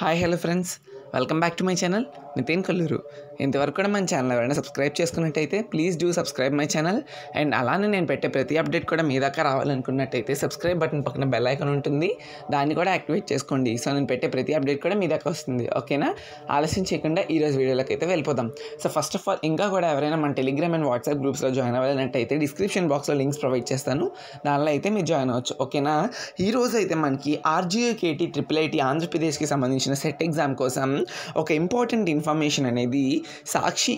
hi hello friends welcome back to my channel Nitin Kalluru ఇంతవరకు కూడా మన ఛానల్ ఎవరైనా సబ్స్క్రైబ్ చేసుకున్నట్టయితే please do subscribe my channel and అలానే నేను పెట్టే ప్రతి అప్డేట్ కూడా మీ దాకా రావాలనుకున్నట్టయితే సబ్స్క్రైబ్ బటన్ పక్కన బెల్ ఐకాన్ ఉంటుంది దాన్ని కూడా యాక్టివేట్ చేసుకోండి సో నేను పెట్టే ప్రతి అప్డేట్ కూడా మీ దాకా వస్తుంది ఓకేనా ఆలస్యం చేయకుండా ఈరోజు వీడియోలోకి అయితే వెళ్ళిపోదాం సో ఫస్ట్ ఆఫ్ ఆల్ ఇంకా కూడా ఎవరైనా మన టెలిగ్రామ్ అండ్ వాట్సాప్ గ్రూప్స్లో జాయిన్ అవ్వాలన్నట్టయితే డిస్క్రిప్షన్ బాక్స్లో లింక్స్ ప్రొవైడ్ చేస్తాను దానిలో అయితే మీరు జాయిన్ అవ్వచ్చు ఓకేనా ఈరోజు అయితే మనకి కేటీ ట్రిపుల్ ఐటీ ఆంధ్రప్రదేశ్కి సంబంధించిన సెట్ ఎగ్జామ్ కోసం ఒక ఇంపార్టెంట్ ఇన్ఫర్మేషన్ అనేది సాక్షి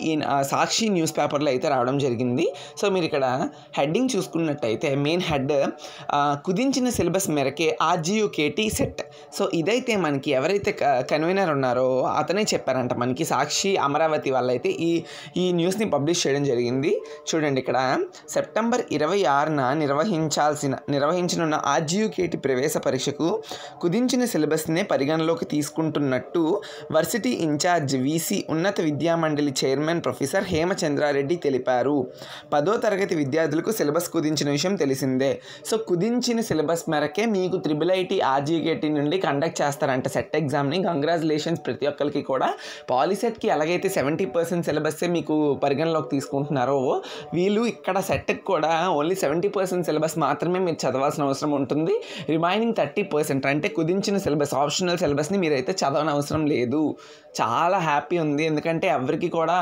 సాక్షి న్యూస్ పేపర్లో అయితే రావడం జరిగింది సో మీరు ఇక్కడ హెడ్డింగ్ చూసుకున్నట్టయితే మెయిన్ హెడ్ కుదించిన సిలబస్ మేరకే కేటీ సెట్ సో ఇదైతే మనకి ఎవరైతే కన్వీనర్ ఉన్నారో అతనే చెప్పారంట మనకి సాక్షి అమరావతి వాళ్ళైతే ఈ ఈ న్యూస్ని పబ్లిష్ చేయడం జరిగింది చూడండి ఇక్కడ సెప్టెంబర్ ఇరవై ఆరున నిర్వహించాల్సిన నిర్వహించనున్న కేటీ ప్రవేశ పరీక్షకు కుదించిన సిలబస్నే పరిగణలోకి తీసుకుంటున్నట్టు వర్సిటీ ఇన్ఛార్జ్ వీసీ ఉన్నత విద్యా మండలి చైర్మన్ ప్రొఫెసర్ హేమచంద్రారెడ్డి తెలిపారు పదో తరగతి విద్యార్థులకు సిలబస్ కుదించిన విషయం తెలిసిందే సో కుదించిన సిలబస్ మేరకే మీకు త్రిబుల్ ఐటీ ఆర్జీకేటీ నుండి కండక్ట్ చేస్తారంట సెట్ ఎగ్జామ్ని కంగ్రాచులేషన్స్ ప్రతి ఒక్కరికి కూడా పాలిసెట్కి ఎలాగైతే సెవెంటీ పర్సెంట్ సిలబస్సే మీకు పరిగణలోకి తీసుకుంటున్నారో వీళ్ళు ఇక్కడ సెట్కి కూడా ఓన్లీ సెవెంటీ పర్సెంట్ సిలబస్ మాత్రమే మీరు చదవాల్సిన అవసరం ఉంటుంది రిమైనింగ్ థర్టీ పర్సెంట్ అంటే కుదించిన సిలబస్ ఆప్షనల్ సిలబస్ని మీరైతే చదవని అవసరం లేదు చాలా హ్యాపీ ఉంది ఎందుకంటే ఎవరికి కూడా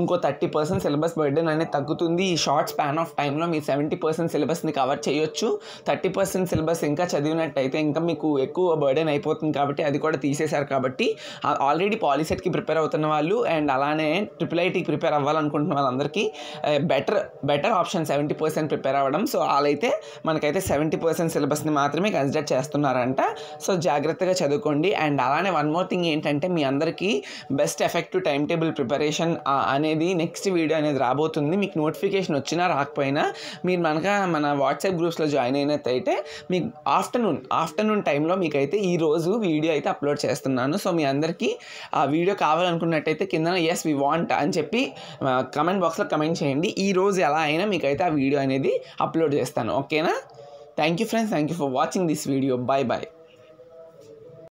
ఇంకో థర్టీ పర్సెంట్ సిలబస్ బర్డెన్ అనేది తగ్గుతుంది ఈ షార్ట్ స్పాన్ ఆఫ్ టైంలో మీ సెవెంటీ పర్సెంట్ సిలబస్ని కవర్ చేయొచ్చు థర్టీ పర్సెంట్ సిలబస్ ఇంకా చదివినట్టయితే ఇంకా మీకు ఎక్కువ బర్డెన్ అయిపోతుంది కాబట్టి అది కూడా తీసేశారు కాబట్టి ఆల్రెడీ పాలిసెట్కి ప్రిపేర్ అవుతున్న వాళ్ళు అండ్ అలానే ట్రిపుల్ ఐటీకి ప్రిపేర్ అవ్వాలనుకుంటున్న వాళ్ళందరికీ better better option seventy percent prepare అవ్వడం సో వాళ్ళైతే మనకైతే సెవెంటీ పర్సెంట్ సిలబస్ని మాత్రమే కన్సిడర్ చేస్తున్నారంట సో జాగ్రత్తగా చదువుకోండి అండ్ అలానే వన్ మోర్ థింగ్ ఏంటంటే మీ అందరికీ best effective time table prepare preparation అనేది నెక్స్ట్ వీడియో అనేది రాబోతుంది మీకు నోటిఫికేషన్ వచ్చినా రాకపోయినా మీరు మనక మన వాట్సాప్ గ్రూప్స్లో జాయిన్ అయినట్టయితే మీకు ఆఫ్టర్నూన్ ఆఫ్టర్నూన్ టైంలో మీకైతే ఈరోజు వీడియో అయితే అప్లోడ్ చేస్తున్నాను సో మీ అందరికీ ఆ వీడియో కావాలనుకున్నట్టయితే కింద ఎస్ వి వాంట్ అని చెప్పి కమెంట్ బాక్స్లో కమెంట్ చేయండి ఈ రోజు ఎలా అయినా మీకైతే ఆ వీడియో అనేది అప్లోడ్ చేస్తాను ఓకేనా thank you friends thank you for watching this video bye bye